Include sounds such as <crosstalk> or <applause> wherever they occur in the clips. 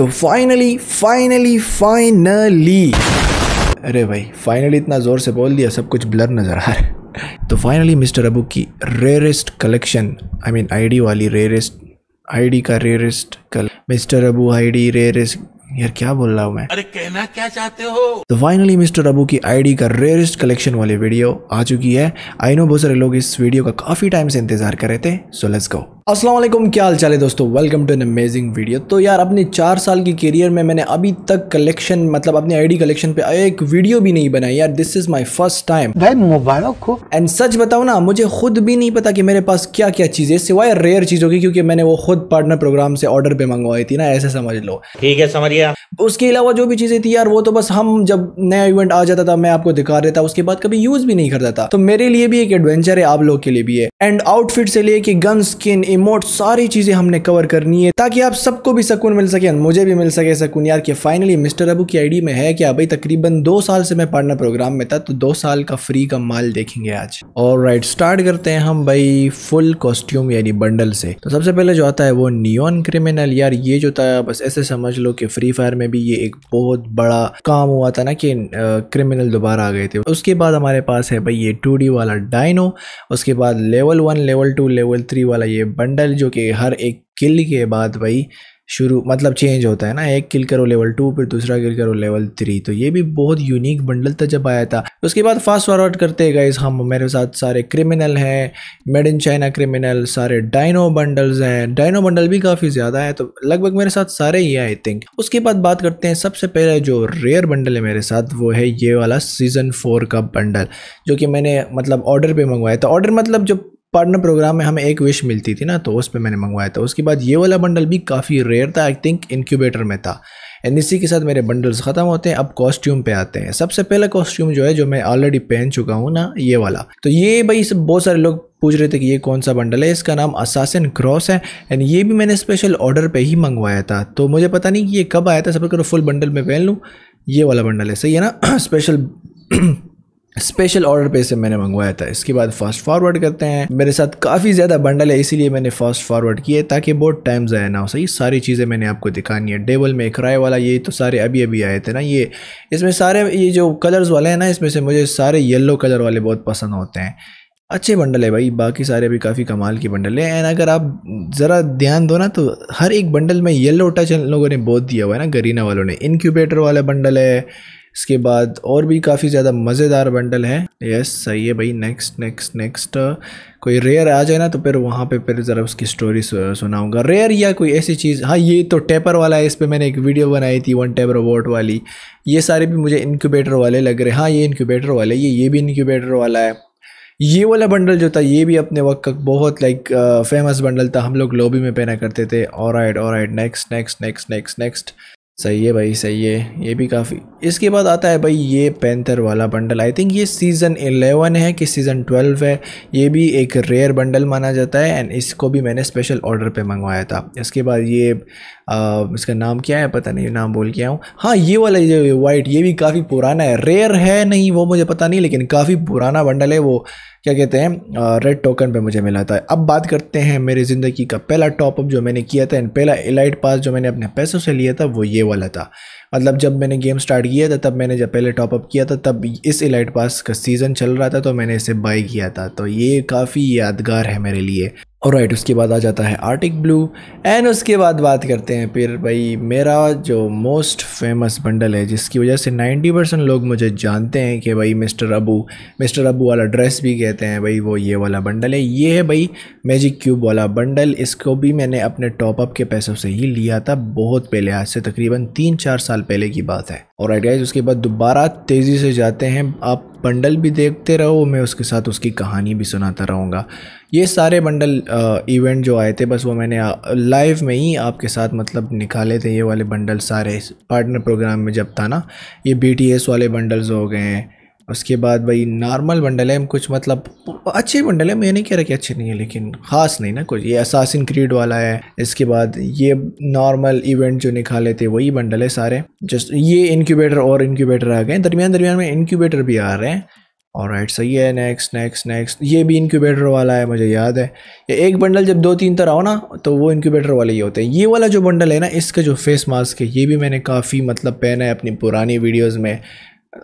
तो finally finally finally अरे भाई फाइनली इतना ज़ोर से बोल दिया सब कुछ ब्लर नज़र आ रहा है तो फाइनली मिस्टर अबू की rarest collection I mean ID वाली रेयरेस्ट आईडी का रेयरेस्ट कल मिस्टर अबू आईडी रेयरेस्ट यार क्या बोल रहा हूँ मैं अरे कहना क्या चाहते हो तो फाइनली मिस्टर अबू की आईडी का रेयरेस्ट कलेक्शन वाली वीडियो आ चुकी है आई नो बहुत सारे लोग इस वीडियो का काफी टाइम से इंतजार कर रहे थे सो लेट्स गो असलम क्या हाल चाल है दोस्तों welcome to an amazing video तो यार अपने चार साल की करियर में मैंने अभी तक कलेक्शन मतलब अपने आईडी कलेक्शन पे एक वीडियो भी नहीं बनाई यार this is my first time भाई मुबारक हो एंड सच बताओ ना मुझे खुद भी नहीं पता कि मेरे पास क्या क्या चीज़ें सिवाय रेयर चीज़ों की क्योंकि मैंने वो खुद पार्टनर प्रोग्राम से ऑर्डर पे मंगवाई थी ना ऐसे समझ लो ठीक है समझिए गया उसके अलावा जो भी चीज़ें थी यार वो तो बस हम जब नया इवेंट आ जाता था मैं आपको दिखा रहता उसके बाद कभी यूज़ भी नहीं करता था तो मेरे लिए भी एक एडवेंचर है आप लोग के लिए भी है एंड आउटफिट से लेके गन स्किन इमोट सारी चीज़ें हमने कवर करनी है ताकि आप सबको भी सुकून मिल सके मुझे भी मिल सके सुकून यार कि फाइनली मिस्टर अबू की आईडी में है कि भाई तकरीबन दो साल से मैं पार्टनर प्रोग्राम में था तो दो साल का फ्री का माल देखेंगे आज और राइट स्टार्ट करते हैं हम भाई फुल कॉस्ट्यूम यानी बंडल से तो सबसे पहले जो आता है वो नियोन क्रिमिनल यार ये जो था बस ऐसे समझ लो कि फ्री फ्री फायर में भी ये एक बहुत बड़ा काम हुआ था ना कि क्रिमिनल दोबारा आ गए थे उसके बाद हमारे पास है भाई ये टू वाला डायनो उसके बाद level one level two level three वाला ये बंडल जो कि हर एक किल के बाद भाई शुरू मतलब चेंज होता है ना एक किल करो लेवल टू फिर दूसरा किल करो लेवल थ्री तो ये भी बहुत यूनिक बंडल था जब आया था उसके बाद फास्ट फॉरवर्ड करते गए हम मेरे साथ सारे क्रिमिनल हैं मेड इन चाइना क्रिमिनल सारे डाइनो बंडल्स हैं डाइनो बंडल भी काफ़ी ज़्यादा है तो लगभग मेरे साथ सारे ही आई थिंक उसके बाद बात करते हैं सबसे पहले जो रेयर बंडल है मेरे साथ वो है ये वाला सीज़न फोर का बंडल जो कि मैंने मतलब ऑर्डर पर मंगवाया था ऑर्डर मतलब जब पार्टनर प्रोग्राम में हमें एक विश मिलती थी ना तो उस पर मैंने मंगवाया था उसके बाद ये वाला बंडल भी काफ़ी रेयर था आई थिंक इनक्यूबेटर में था एंड इसी के साथ मेरे बंडल्स ख़त्म होते हैं अब कॉस्ट्यूम पे आते हैं सबसे पहला कॉस्ट्यूम जो है जो मैं ऑलरेडी पहन चुका हूँ ना ये वाला तो ये भाई सब बहुत सारे लोग पूछ रहे थे कि ये कौन सा बंडल है इसका नाम असासिन क्रॉस है एंड ये भी मैंने स्पेशल ऑर्डर पर ही मंगवाया था तो मुझे पता नहीं कि ये कब आया था सब करो फुल बंडल में पहन लूँ ये वाला बंडल है सही है ना स्पेशल <clears throat> स्पेशल ऑर्डर पे से मैंने मंगवाया था इसके बाद फास्ट फॉरवर्ड करते हैं मेरे साथ काफ़ी ज़्यादा बंडल है इसीलिए मैंने फास्ट फॉरवर्ड किए ताकि बहुत टाइम ज़्यादा ना हो सही सारी चीज़ें मैंने आपको दिखानी है डेबल में किराए वाला ये तो सारे अभी अभी आए थे ना ये इसमें सारे ये जो कलर्स वाले हैं ना इसमें से मुझे सारे येल्लो कलर वाले बहुत पसंद होते हैं अच्छे बंडल है भाई बाकी सारे भी काफ़ी कमाल के बंडल हैं एंड अगर आप ज़रा ध्यान दो ना तो हर एक बंडल में येलो टच इन लोगों ने बहुत दिया हुआ है ना गरीना वालों ने इनक्यूबेटर वाला बंडल है इसके बाद और भी काफ़ी ज़्यादा मज़ेदार बंडल हैं यस सही है भाई नेक्स्ट नेक्स्ट नेक्स्ट कोई रेयर आ जाए ना तो फिर वहाँ पे फिर ज़रा उसकी स्टोरी सुनाऊंगा रेयर या कोई ऐसी चीज़ हाँ ये तो टेपर वाला है इस पर मैंने एक वीडियो बनाई थी वन टेपर वोट वाली ये सारे भी मुझे इनक्यूबेटर वाले लग रहे हैं हाँ ये इनक्यूबेटर वाले ये ये भी इनक्यूबेटर वाला है ये वाला बंडल जो था ये भी अपने वक्त का बहुत लाइक फेमस uh, बंडल था हम लोग लॉबी में पहना करते थे और राइट और right next next next next next सही है भाई सही है ये भी काफ़ी इसके बाद आता है भाई ये पैंथर वाला बंडल आई थिंक ये सीज़न 11 है कि सीज़न 12 है ये भी एक रेयर बंडल माना जाता है एंड इसको भी मैंने स्पेशल ऑर्डर पे मंगवाया था इसके बाद ये आ, इसका नाम क्या है पता नहीं नाम बोल के आऊँ हाँ ये वाला जो वाइट ये भी काफ़ी पुराना है रेयर है नहीं वो मुझे पता नहीं लेकिन काफ़ी पुराना बंडल है वो क्या कहते हैं रेड टोकन पे मुझे मिला था अब बात करते हैं मेरी ज़िंदगी का पहला टॉपअप जो मैंने किया था एंड पहला एलाइट पास जो मैंने अपने पैसों से लिया था वो ये वाला था मतलब जब मैंने गेम स्टार्ट किया था तब मैंने जब पहले टॉपअप किया था तब इस एलाइट पास का सीज़न चल रहा था तो मैंने इसे बाई किया था तो ये काफ़ी यादगार है मेरे लिए और राइट उसके बाद आ जाता है आर्टिक ब्लू एंड उसके बाद बात करते हैं फिर भाई मेरा जो मोस्ट फेमस बंडल है जिसकी वजह से 90 परसेंट लोग मुझे जानते हैं कि भाई मिस्टर अबू मिस्टर अबू वाला ड्रेस भी कहते हैं भाई वो ये वाला बंडल है ये है भाई मैजिक क्यूब वाला बंडल इसको भी मैंने अपने टॉपअप के पैसों से ही लिया था बहुत पहले आज से तकरीबन तीन चार साल पहले की बात है और आइडियाज उसके बाद दोबारा तेज़ी से जाते हैं आप बंडल भी देखते रहो मैं उसके साथ उसकी कहानी भी सुनाता रहूँगा ये सारे बंडल इवेंट जो आए थे बस वो मैंने लाइव में ही आपके साथ मतलब निकाले थे ये वाले बंडल सारे पार्टनर प्रोग्राम में जब था ना ये बी वाले बंडल्स हो गए हैं उसके बाद भाई नॉर्मल बंडल है कुछ मतलब अच्छे बंडल है मैं नहीं कह रहा कि अच्छे नहीं है लेकिन ख़ास नहीं ना कुछ ये असासिन क्रीड वाला है इसके बाद ये नॉर्मल इवेंट जो निकाले थे वही बंडल है सारे जस्ट ये इनक्यूबेटर और इनक्यूबेटर आ गए दरमियान दरमियान में इनक्यूबेटर भी आ रहे हैं और राइट सही है नेक्स्ट नेक्स्ट नेक्स्ट ये भी इनक्यूबेटर वाला है मुझे याद है ये एक बंडल जब दो तीन तरह हो ना तो वो इनक्यूबेटर वाले ही होते हैं ये वाला जो बंडल है ना इसका जो फेस मास्क है ये भी मैंने काफ़ी मतलब पहना है अपनी पुरानी वीडियोस में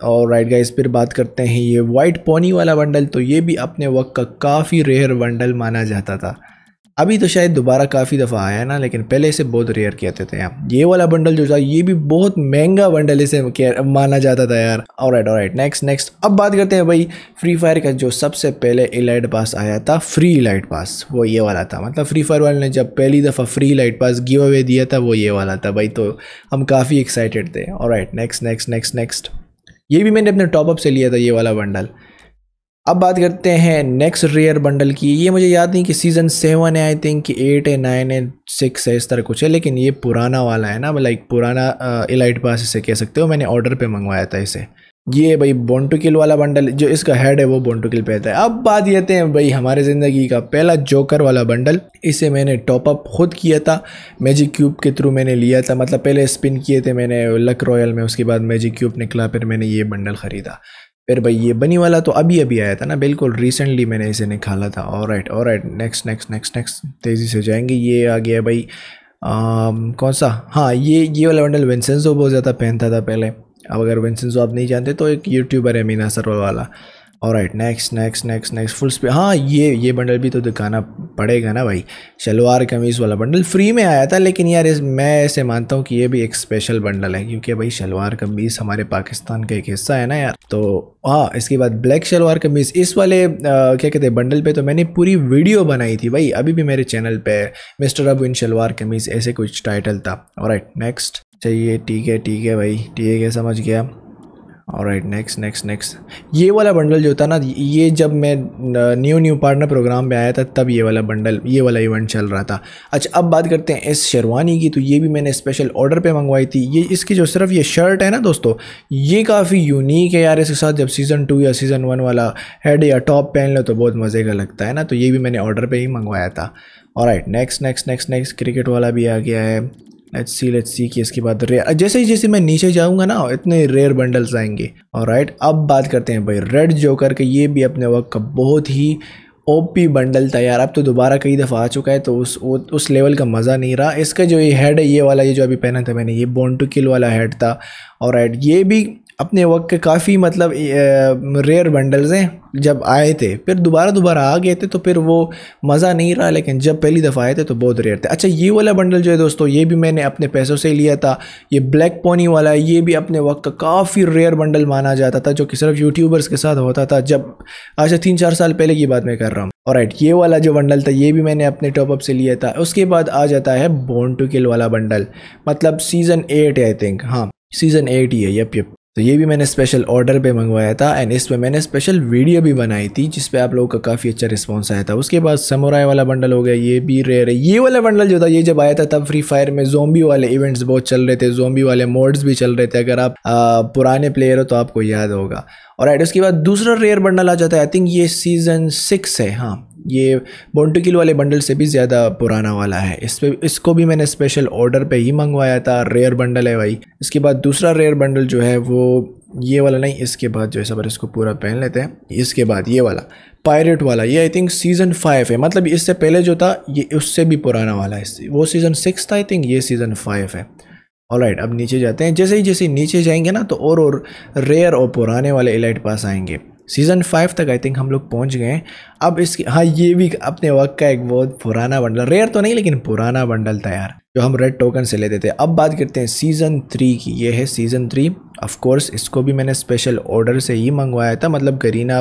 और राइट गाइस फिर बात करते हैं ये वाइट पोनी वाला बंडल तो ये भी अपने वक्त का काफ़ी रेयर बंडल माना जाता था अभी तो शायद दोबारा काफ़ी दफ़ा आया है ना लेकिन पहले इसे बहुत रेयर कहते थे यार ये वाला बंडल जो था ये भी बहुत महंगा बंडल इसे माना जाता था यार और राइट और राइट नेक्स्ट नेक्स्ट अब बात करते हैं भाई फ्री फायर का जो सबसे पहले इलाइट पास आया था फ्री इलाइट पास वो ये वाला था मतलब फ्री फायर वाले ने जब पहली दफ़ा free elite pass give away दिया था वो ये वाला था भाई तो हम काफ़ी एक्साइटेड थे और right next next next next ये भी मैंने अपने टॉपअप से लिया था ये वाला बंडल अब बात करते हैं नेक्स्ट रेयर बंडल की ये मुझे याद नहीं कि सीज़न सेवन है आई थिंक कि एट है नाइन है सिक्स है इस तरह कुछ है लेकिन ये पुराना वाला है ना लाइक पुराना इलाइट पास इसे कह सकते हो मैंने ऑर्डर पे मंगवाया था इसे ये भाई बोंटू किल वाला बंडल जो इसका हेड है वो बोंटू किल पे आता है अब बात ये हैं भाई हमारे ज़िंदगी का पहला जोकर वाला बंडल इसे मैंने टॉपअप खुद किया था मैजिक क्यूब के थ्रू मैंने लिया था मतलब पहले स्पिन किए थे मैंने लक रॉयल में उसके बाद मैजिक क्यूब निकला फिर मैंने ये बंडल ख़रीदा फिर भाई ये बनी वाला तो अभी अभी आया था ना बिल्कुल रिसेंटली मैंने इसे निकाला था और राइट और right next next next next तेज़ी से जाएंगे ये आ गया भाई आ, कौन सा हाँ ये ये वाला बंडल विंसेंसो बहुत ज़्यादा पहनता था पहले अब अगर विंसन जो आप नहीं जानते तो एक यूट्यूबर है मीना सरोवर वाला और right next next next next full speed हाँ ये ये बंडल भी तो दिखाना पड़ेगा ना भाई शलवार कमीज़ वाला बंडल फ्री में आया था लेकिन यार इस मैं ऐसे मानता हूँ कि ये भी एक स्पेशल बंडल है क्योंकि भाई शलवार कमीज़ हमारे पाकिस्तान का एक हिस्सा है ना यार तो हाँ इसके बाद ब्लैक शलवार कमीज़ इस वाले आ, क्या कहते हैं बंडल पर तो मैंने पूरी वीडियो बनाई थी भाई अभी भी मेरे चैनल पर मिस्टर अब इन शलवार कमीज़ ऐसे कुछ टाइटल था और राइट नेक्स्ट चाहिए ठीक है ठीक है भाई ठीक है समझ गया और राइट नेक्स्ट नेक्स्ट नेक्स्ट ये वाला बंडल जो था ना ये जब मैं न्यू न्यू पार्टनर प्रोग्राम में आया था तब ये वाला बंडल ये वाला इवेंट चल रहा था अच्छा अब बात करते हैं इस शेरवानी की तो ये भी मैंने स्पेशल ऑर्डर पे मंगवाई थी ये इसकी जो सिर्फ ये शर्ट है ना दोस्तों ये काफ़ी यूनिक है यार इसके साथ जब सीज़न टू या सीज़न वन वाला हेड या टॉप पहन लो तो बहुत मज़े का लगता है ना तो ये भी मैंने ऑर्डर पर ही मंगवाया था और right next next next next cricket वाला भी आ गया है लेट्स सी लेट्स सी कि इसके बाद रेयर जैसे ही जैसे मैं नीचे जाऊंगा ना इतने रेयर बंडल्स आएंगे और राइट अब बात करते हैं भाई रेड जोकर के ये भी अपने वक्त का बहुत ही ओपी बंडल था यार अब तो दोबारा कई दफ़ा आ चुका है तो उस वो उस लेवल का मज़ा नहीं रहा इसका जो ये हेड है ये वाला ये जो अभी पहना था मैंने ये बोन टू किल वाला हेड था और राइट ये भी अपने वक्त के काफ़ी मतलब रेयर बंडल्स हैं जब आए थे फिर दोबारा दोबारा आ गए थे तो फिर वो मज़ा नहीं रहा लेकिन जब पहली दफ़ा आए थे तो बहुत रेयर थे अच्छा ये वाला बंडल जो है दोस्तों ये भी मैंने अपने पैसों से लिया था ये ब्लैक पोनी वाला ये भी अपने वक्त का काफ़ी रेयर बंडल माना जाता था जो कि सिर्फ यूट्यूबर्स के साथ होता था जब अच्छा तीन चार साल पहले की बात मैं कर रहा हूँ और राइट ये वाला जो बंडल था ये भी मैंने अपने टॉपअप से लिया था उसके बाद आ जाता है बोन टू किल वाला बंडल मतलब सीज़न एट आई थिंक हाँ सीज़न एट ही है यप यप तो ये भी मैंने स्पेशल ऑर्डर पे मंगवाया था एंड इस पर मैंने स्पेशल वीडियो भी बनाई थी जिस पे आप लोगों का काफ़ी अच्छा रिस्पांस आया था उसके बाद समोराय वाला बंडल हो गया ये भी रेयर है ये वाला बंडल जो था ये जब आया था तब फ्री फायर में जोम्बी वाले इवेंट्स बहुत चल रहे थे जोम्बी वाले मोड्स भी चल रहे थे अगर आप आ, पुराने प्लेयर हो तो आपको याद होगा और एड उसके बाद दूसरा रेयर बंडल आ जाता है आई थिंक ये सीज़न सिक्स है हाँ ये बोनटिकिल वाले बंडल से भी ज़्यादा पुराना वाला है इस पर इसको भी मैंने स्पेशल ऑर्डर पे ही मंगवाया था रेयर बंडल है भाई इसके बाद दूसरा रेयर बंडल जो है वो ये वाला नहीं इसके बाद जो है सब इसको पूरा पहन लेते हैं इसके बाद ये वाला पायरेट वाला ये आई थिंक सीज़न फाइव है मतलब इससे पहले जो था ये उससे भी पुराना वाला है वो सीज़न सिक्स था आई थिंक ये सीज़न फाइव है ऑल right, अब नीचे जाते हैं जैसे ही जैसे नीचे जाएंगे ना तो और और रेयर और पुराने वाले एलाइट पास आएंगे सीज़न फाइव तक आई थिंक हम लोग पहुंच गए अब इसकी हाँ ये भी अपने वक्त का एक बहुत पुराना बंडल रेयर तो नहीं लेकिन पुराना बंडल था यार जो हम रेड टोकन से लेते थे अब बात करते हैं सीज़न थ्री की ये है सीज़न थ्री ऑफ कोर्स इसको भी मैंने स्पेशल ऑर्डर से ही मंगवाया था मतलब करीना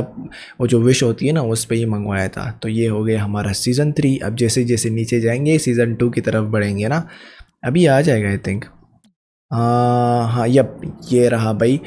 वो जो विश होती है ना उस पर ही मंगवाया था तो ये हो गया हमारा सीज़न थ्री अब जैसे जैसे नीचे जाएंगे सीज़न टू की तरफ बढ़ेंगे ना अभी आ जाएगा आई थिंक हाँ यप ये रहा भाई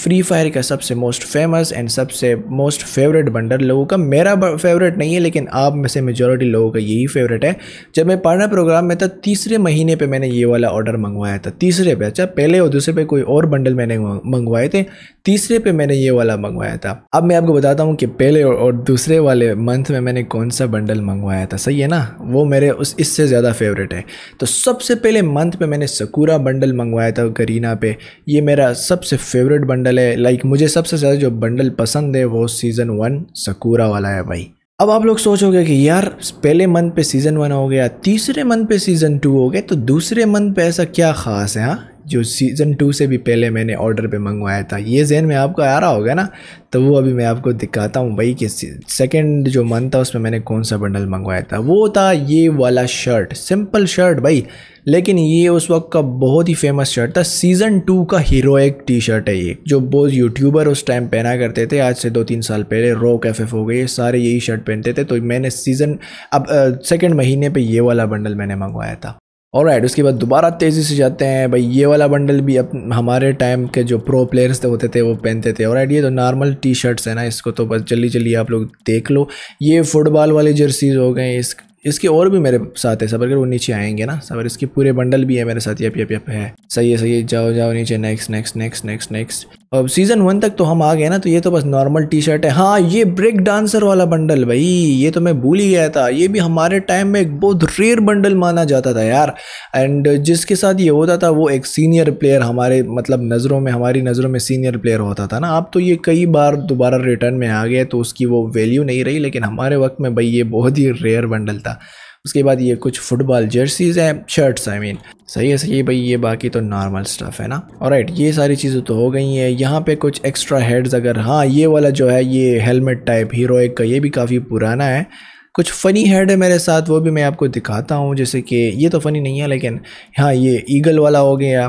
फ्री फायर का सबसे मोस्ट फेमस एंड सबसे मोस्ट फेवरेट बंडल लोगों का मेरा फेवरेट नहीं है लेकिन आप में से मेजोरिटी लोगों का यही फेवरेट है जब मैं पढ़ना प्रोग्राम में था तीसरे महीने पे मैंने ये वाला ऑर्डर मंगवाया था तीसरे पे अच्छा पहले और दूसरे पे कोई और बंडल मैंने मंगवाए थे तीसरे पे मैंने ये वाला मंगवाया था अब मैं आपको बताता हूँ कि पहले और दूसरे वाले मंथ में मैंने कौन सा बंडल मंगवाया था सही है ना वो मेरे उस इससे ज़्यादा फेवरेट है तो सबसे पहले मंथ में मैंने सकूरा बंडल मंगवाया था करीना पे ये मेरा सबसे फेवरेट बंडल बंडल है लाइक मुझे सबसे ज़्यादा जो बंडल पसंद है वो सीज़न वन सकूरा वाला है भाई अब आप लोग सोचोगे कि यार पहले मंथ पे सीज़न वन हो गया तीसरे मंथ पे सीज़न टू हो गया तो दूसरे मंथ पे ऐसा क्या ख़ास है हाँ जो सीज़न टू से भी पहले मैंने ऑर्डर पे मंगवाया था ये जहन में आपको आ रहा होगा ना तो वो अभी मैं आपको दिखाता हूँ भाई कि सेकंड जो मंथ था उसमें मैंने कौन सा बंडल मंगवाया था वो था ये वाला शर्ट सिंपल शर्ट भाई लेकिन ये उस वक्त का बहुत ही फेमस शर्ट था सीज़न टू का हीरोइक टी शर्ट है ये जो बहुत यूट्यूबर उस टाइम पहना करते थे आज से दो तीन साल पहले रॉक एफ हो गए सारे यही शर्ट पहनते थे तो मैंने सीज़न अब सेकेंड महीने पर ये वाला बंडल मैंने मंगवाया था और राइट उसके बाद दोबारा तेज़ी से जाते हैं भाई ये वाला बंडल भी अब हमारे टाइम के जो प्रो प्लेयर्स होते थे वो पहनते थे और राइट ये तो नॉर्मल टी शर्ट्स है ना इसको तो बस जल्दी जल्दी आप लोग देख लो ये फुटबॉल वाली जर्सीज हो गए इस इसके और भी मेरे साथ है सबर वो नीचे आएंगे ना सबर इसके पूरे बंडल भी है मेरे साथ यप यप है सही है सही है जाओ जाओ नीचे next next next next next अब सीज़न वन तक तो हम आ गए ना तो ये तो बस नॉर्मल टी शर्ट है हाँ ये ब्रेक डांसर वाला बंडल भाई ये तो मैं भूल ही गया था ये भी हमारे टाइम में एक बहुत रेयर बंडल माना जाता था यार एंड जिसके साथ ये होता था वो एक सीनियर प्लेयर हमारे मतलब नज़रों में हमारी नज़रों में सीनियर प्लेयर होता था ना आप तो ये कई बार दोबारा रिटर्न में आ गए तो उसकी वो वैल्यू नहीं रही लेकिन हमारे वक्त में भाई ये बहुत ही रेयर बंडल था उसके बाद ये कुछ फुटबॉल जर्सीज़ हैं शर्ट्स आई मीन सही है सही है भाई ये बाकी तो नॉर्मल स्टफ़ है ना और राइट ये सारी चीज़ें तो हो गई हैं यहाँ पे कुछ एक्स्ट्रा हेड्स अगर हाँ ये वाला जो है ये हेलमेट टाइप हीरोइक का ये भी काफ़ी पुराना है कुछ फ़नी हेड है मेरे साथ वो भी मैं आपको दिखाता हूँ जैसे कि ये तो फ़नी नहीं है लेकिन हाँ ये ईगल वाला हो गया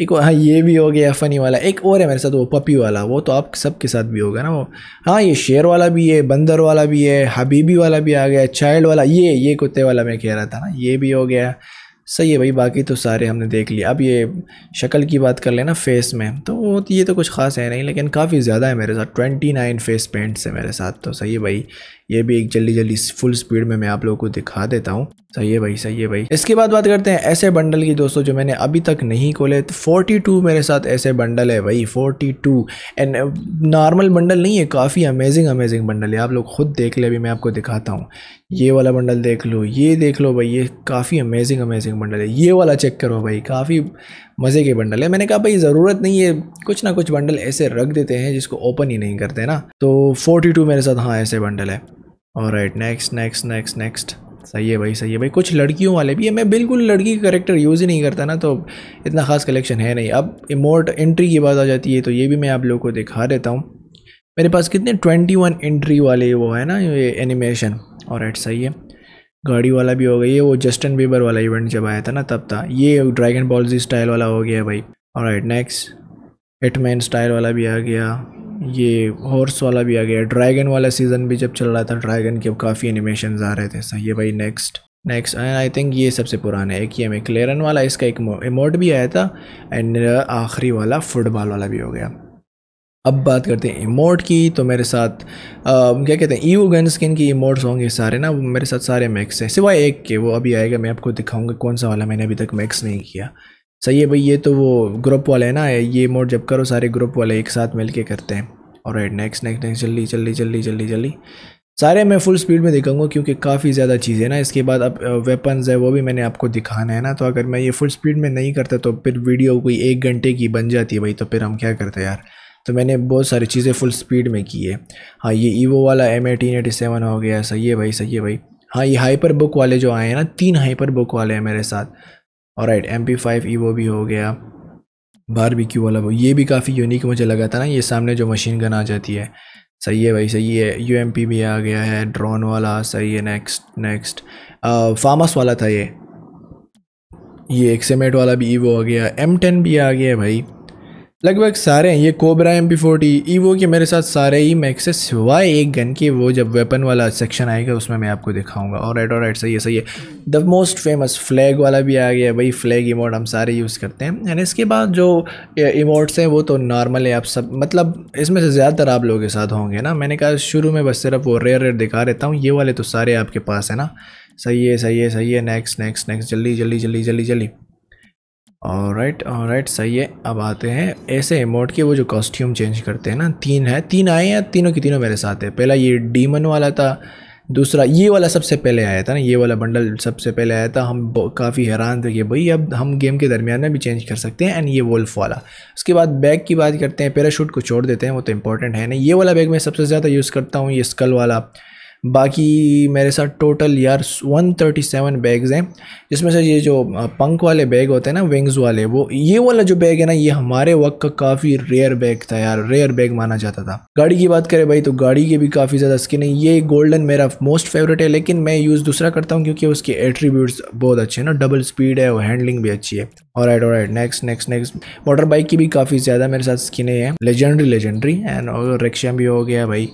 एक हाँ ये भी हो गया फ़नी वाला एक और है मेरे साथ वो पपी वाला वो तो आप सबके साथ भी होगा ना वो हाँ ये शेर वाला भी है बंदर वाला भी है हबीबी वाला भी आ गया चाइल्ड वाला ये ये कुत्ते वाला मैं कह रहा था ना ये भी हो गया सही है भाई बाकी तो सारे हमने देख लिए अब ये शक्ल की बात कर लेना फेस में तो वो ये तो कुछ ख़ास है नहीं लेकिन काफ़ी ज़्यादा है मेरे साथ ट्वेंटी नाइन फेस पेंट्स है मेरे साथ तो सही है भाई ये भी एक जल्दी जल्दी फुल स्पीड में मैं आप लोगों को दिखा देता हूँ सही है भाई सही है भाई इसके बाद बात करते हैं ऐसे बंडल की दोस्तों जो मैंने अभी तक नहीं खोले तो टू मेरे साथ ऐसे बंडल है भाई टू एंड नॉर्मल बंडल नहीं है काफ़ी अमेजिंग अमेजिंग बंडल है आप लोग खुद देख ले अभी मैं आपको दिखाता हूँ ये वाला बंडल देख लो ये देख लो भाई ये काफ़ी अमेजिंग अमेजिंग बंडल है ये वाला चेक करो भाई काफ़ी मज़े के बंडल है मैंने कहा भाई ज़रूरत नहीं है कुछ ना कुछ बंडल ऐसे रख देते हैं जिसको ओपन ही नहीं करते ना तो फोर्टी मेरे साथ हाँ ऐसे बंडल है और right next next next next सही है भाई सही है भाई कुछ लड़कियों वाले भी है मैं बिल्कुल लड़की का करेक्टर यूज़ ही नहीं करता ना तो इतना ख़ास कलेक्शन है नहीं अब इमोट एंट्री की बात आ जाती है तो ये भी मैं आप लोगों को दिखा देता हूँ मेरे पास कितने ट्वेंटी वन एंट्री वाले वो है ना ये एनिमेशन और एट सही है गाड़ी वाला भी हो गई है वो जस्टन बीबर वाला इवेंट जब आया था ना तब था ये ड्रैगन बॉल जी स्टाइल वाला हो गया भाई और नेक्स्ट हिटमैन स्टाइल वाला भी आ गया ये हॉर्स वाला भी आ गया ड्रैगन वाला सीज़न भी जब चल रहा था ड्रैगन के काफ़ी एनिमेशन आ रहे थे सही है भाई next next and I think ये सबसे पुराना है एक ये क्लेरन वाला इसका एक इमोट भी आया था एंड uh, आखिरी वाला फुटबॉल वाला भी हो गया अब बात करते हैं इमोट की तो मेरे साथ आ, uh, क्या कहते हैं ईवो गन स्किन की इमोट्स होंगे सारे ना मेरे साथ सारे मैक्स हैं सिवाय एक के वो अभी आएगा मैं आपको दिखाऊंगा कौन सा वाला मैंने अभी तक मैक्स नहीं किया सही है भाई ये तो वो ग्रुप वाले ना ये मोड जब करो सारे ग्रुप वाले एक साथ मिल के करते हैं और नेक्स्ट नेक्स्ट नेक्स्ट जल्दी जल्दी जल्दी जल्दी जल्दी सारे मैं फुल स्पीड में दिखाऊंगा क्योंकि काफ़ी ज़्यादा चीज़ें ना इसके बाद अब वेपन्स है वो भी मैंने आपको दिखाना है ना तो अगर मैं ये फुल स्पीड में नहीं करता तो फिर वीडियो कोई एक घंटे की बन जाती है भाई तो फिर हम क्या करते हैं यार तो मैंने बहुत सारी चीज़ें फुल स्पीड में की है हाँ ये ईवो वाला एम एटीन एटी सेवन हो गया सही है भाई सही है भाई हाँ ये हाइपर बुक वाले जो आए हैं ना तीन हाइपर बुक वाले हैं मेरे साथ और right M P five E वो भी हो गया बार भी क्यू वाला ये भी काफ़ी यूनिक मुझे लगा था ना ये सामने जो मशीन गन आ जाती है सही है भाई सही है यू एम पी भी आ गया है ड्रोन वाला सही है नेक्स्ट नेक्स्ट फार्मस वाला था ये ये एक्सेमेट वाला भी वो e आ गया एम टेन भी आ गया भाई लगभग सारे हैं ये Cobra M P forty Evo के मेरे साथ सारे ही मैक्स है सिवाय एक गन के वो जब वेपन वाला सेक्शन आएगा उसमें मैं आपको दिखाऊंगा और राइट और राइट सही है सही है द मोस्ट फेमस फ्लैग वाला भी आ गया भाई फ्लैग इमोट हम सारे यूज़ करते हैं एंड इसके बाद जो इमोट्स हैं वो तो नॉर्मल है आप सब मतलब इसमें से ज़्यादातर आप लोगों के साथ होंगे ना मैंने कहा शुरू में बस सिर्फ वो रेयर रेयर दिखा रहता हूँ ये वाले तो सारे आपके पास है ना सही है सही है सही है नेक्स्ट नेक्स्ट नेक्स्ट जल्दी जल्दी जल्दी जल्दी जल्दी और राइट और राइट सही है अब आते हैं ऐसे इमोट के वो जो कॉस्ट्यूम चेंज करते हैं ना तीन है तीन आए हैं तीनों की तीनों मेरे साथ है पहला ये डीमन वाला था दूसरा ये वाला सबसे पहले आया था ना ये वाला बंडल सबसे पहले आया था हम काफ़ी हैरान थे कि भाई अब हम गेम के दरमियान में भी चेंज कर सकते हैं एंड ये वोल्फ वाला उसके बाद बैग की बात करते हैं पैराशूट को छोड़ देते हैं वो तो इंपॉर्टेंट है ना ये वाला बैग मैं सबसे ज़्यादा यूज़ करता हूँ ये स्कल वाला बाकी मेरे साथ टोटल यार 137 बैग्स हैं जिसमें से ये जो पंख वाले बैग होते हैं ना विंग्स वाले वो ये वाला जो बैग है ना ये हमारे वक्त का काफ़ी रेयर बैग था यार रेयर बैग माना जाता था गाड़ी की बात करें भाई तो गाड़ी की भी काफ़ी ज़्यादा स्किन है ये गोल्डन मेरा मोस्ट फेवरेट है लेकिन मैं यूज़ दूसरा करता हूँ क्योंकि उसके एट्रीब्यूट्स बहुत अच्छे हैं ना डबल स्पीड है और हैंडलिंग भी अच्छी है और राइट और right next next next motorbike की भी काफ़ी ज़्यादा मेरे साथ स्किनें हैं लेजेंड्री लेजेंडरी एंड और रिक्शा भी हो गया भाई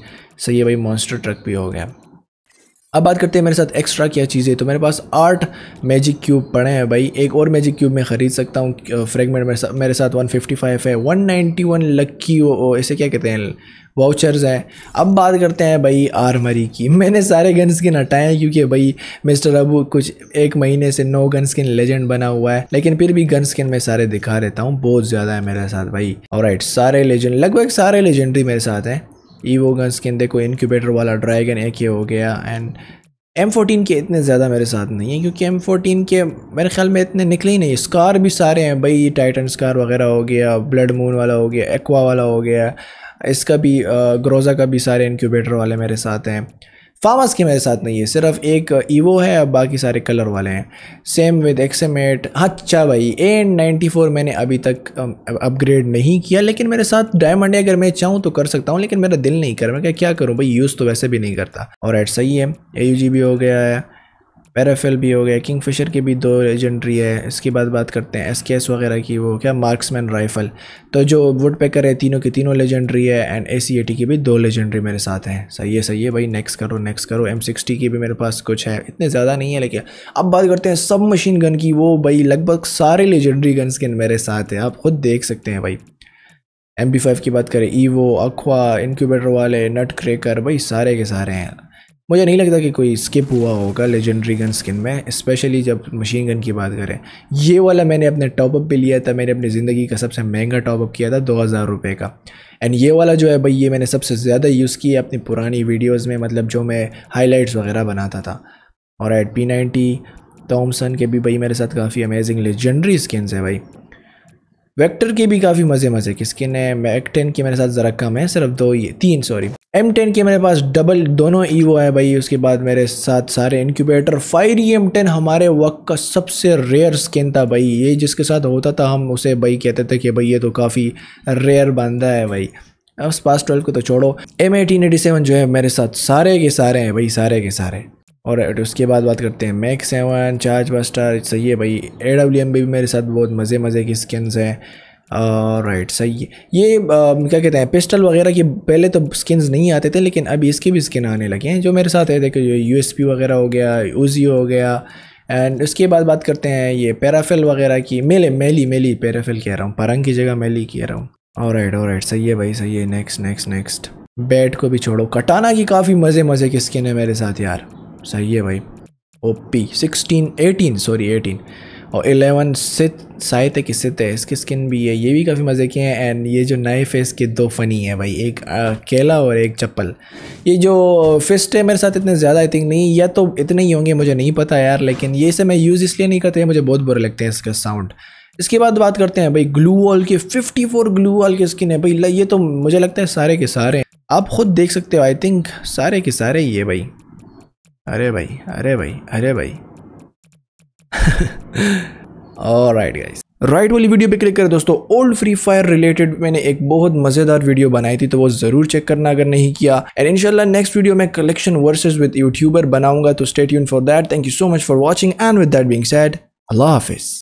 सही है भाई मॉन्स्टर ट्रक भी हो गया अब बात करते हैं मेरे साथ एक्स्ट्रा क्या चीज़ें तो मेरे पास आठ मैजिक क्यूब पड़े हैं भाई एक और मैजिक क्यूब मैं ख़रीद सकता हूँ फ्रेगमेंट मेरे साथ मेरे साथ 155 है वन लक्की ओ ऐसे क्या कहते हैं वाउचर्स हैं अब बात करते हैं भाई आर्मरी की <laughs> मैंने सारे गन स्किन हटाए हैं क्योंकि भाई मिस्टर अबू कुछ एक महीने से नो गन स्किन लेजेंड बना हुआ है लेकिन फिर भी गन स्किन मैं सारे दिखा रहता हूँ बहुत ज़्यादा है मेरे साथ भाई और सारे लेजेंड लगभग सारे लेजेंडरी मेरे साथ हैं ईवो गन्स के अंदर कोई इनक्यूबेटर वाला ड्रैगन एक ये हो गया एंड एम फोटीन के इतने ज़्यादा मेरे साथ नहीं है क्योंकि एम फोटीन के मेरे ख्याल में इतने निकले ही नहीं स्कार भी सारे हैं भाई टाइटन स्कार वगैरह हो गया ब्लड मून वाला हो गया एक्वा वाला हो गया इसका भी ग्रोज़ा का भी सारे इनक्यूबेटर वाले मेरे साथ हैं फार्मस की मेरे साथ नहीं है सिर्फ एक ईवो है और बाकी सारे कलर वाले हैं सेम विद एक्सएम एट अच्छा भाई ए नाइन्टी फोर मैंने अभी तक अपग्रेड नहीं किया लेकिन मेरे साथ डायमंड अगर मैं चाहूँ तो कर सकता हूँ लेकिन मेरा दिल नहीं कर मैं क्या क्या करूँ भाई यूज़ तो वैसे भी नहीं करता और एट सही है ए जी भी हो गया है पैराफेल भी हो गया किंग फिशर की भी दो लेजेंड्री है इसके बाद बात करते हैं एस वगैरह की वो क्या मार्क्समैन राइफल तो जो वुड पैकर है तीनों की तीनों लेजेंड्री है and A C A T की भी दो लेजेंड्री मेरे साथ हैं सही है सही है भाई नेक्स्ट करो नेक्स्ट करो एम सिक्सटी की भी मेरे पास कुछ है इतने ज़्यादा नहीं है लेकिन अब बात करते हैं सब मशीन गन की वो भाई लगभग सारे लेजेंड्री गन्स के मेरे साथ हैं आप खुद देख सकते हैं भाई एम बी फाइव की बात करें ईवो अखवा इनक्यूबेटर वाले नट क्रेकर भाई सारे के सारे हैं मुझे नहीं लगता कि कोई स्किप हुआ होगा लेजेंडरी गन स्किन में स्पेशली जब मशीन गन की बात करें ये वाला मैंने अपने टॉपअप पे लिया था मैंने अपनी ज़िंदगी का सबसे महंगा टॉपअप किया था दो हज़ार रुपये का एंड ये वाला जो है भाई ये मैंने सबसे ज़्यादा यूज़ किया अपनी पुरानी वीडियोज़ में मतलब जो मैं हाईलाइट्स वगैरह बनाता था और एट पी नाइन्टी टॉमसन के भी भाई मेरे साथ काफ़ी अमेजिंग लेजेंडरी स्किन्स है भाई वेक्टर की भी काफ़ी मज़े मज़े की स्किन है मैक टेन की मेरे साथ ज़रा कम है सिर्फ दो ये तीन सॉरी एम टेन के मेरे पास डबल दोनों ई वो है भाई उसके बाद मेरे साथ सारे incubator fire E M ten हमारे वक्त का सबसे रेयर स्किन था भाई ये जिसके साथ होता था हम उसे भाई कहते थे कि भाई ये तो काफ़ी रेयर बंदा है भाई अब पास ट्वेल्व को तो छोड़ो एम एटीन एटी सेवन जो है मेरे साथ सारे के सारे हैं भाई सारे के सारे और उसके बाद बात करते हैं मैक सेवन चार्ज बस्टर सही है भाई ए डब्ल्यू एम भी मेरे साथ बहुत मज़े मज़े की स्किन्स हैं राइट सही है ये क्या कहते हैं पिस्टल वगैरह के पहले तो स्किन नहीं आते थे लेकिन अब इसके भी स्किन आने लगे हैं जो मेरे साथ है देखो यू एस पी वगैरह हो गया ओजी हो गया एंड उसके बाद बात करते हैं ये पैराफिल वगैरह की मेले मेली मेली पैराफिल कह रहा हूँ परंग की जगह मेली कह रहा हूँ और राइट और राइट सही है भाई सही है नेक्स्ट नेक्स्ट नेक्स्ट बैट को भी छोड़ो कटाना की काफ़ी मज़े मज़े की स्किन है मेरे साथ यार सही है भाई OP sixteen eighteen sorry eighteen और एलेवन सित साइथ है कि है इसकी स्किन भी है ये भी काफ़ी मज़े के हैं एंड ये जो नए फेस के दो फ़नी हैं भाई एक केला और एक चप्पल ये जो फिस्ट है मेरे साथ इतने ज़्यादा आई थिंक नहीं या तो इतने ही होंगे मुझे नहीं पता यार लेकिन ये से मैं यूज़ इसलिए नहीं करते मुझे बहुत बुरे लगते हैं इसका साउंड इसके बाद बात करते हैं भाई ग्लू वॉल के 54 ग्लू वॉल के स्किन है भाई ये तो मुझे लगता है सारे के सारे आप खुद देख सकते हो आई थिंक सारे के सारे ही है भाई अरे भाई अरे भाई अरे भाई अरे भाई राइट गाइस राइट वाली वीडियो पे क्लिक करें दोस्तों ओल्ड फ्री फायर रिलेटेड मैंने एक बहुत मजेदार वीडियो बनाई थी तो वो जरूर चेक करना अगर नहीं किया एंड इनशाला नेक्स्ट वीडियो में कलेक्शन वर्सेस विद यूट्यूबर बनाऊंगा तो स्टेट यून for that thank you so much for watching and with that being said अल्लाह हाफिज